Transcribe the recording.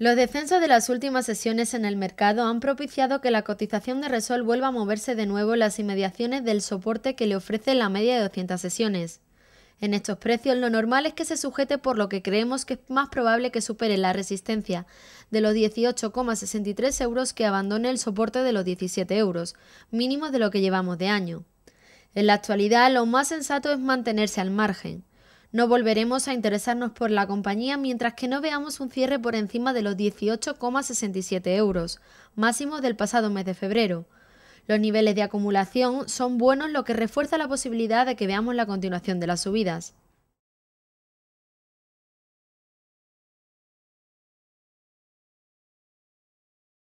Los descensos de las últimas sesiones en el mercado han propiciado que la cotización de Resol vuelva a moverse de nuevo en las inmediaciones del soporte que le ofrece la media de 200 sesiones. En estos precios lo normal es que se sujete por lo que creemos que es más probable que supere la resistencia de los 18,63 euros que abandone el soporte de los 17 euros, mínimo de lo que llevamos de año. En la actualidad lo más sensato es mantenerse al margen. No volveremos a interesarnos por la compañía mientras que no veamos un cierre por encima de los 18,67 euros, máximo del pasado mes de febrero. Los niveles de acumulación son buenos, lo que refuerza la posibilidad de que veamos la continuación de las subidas.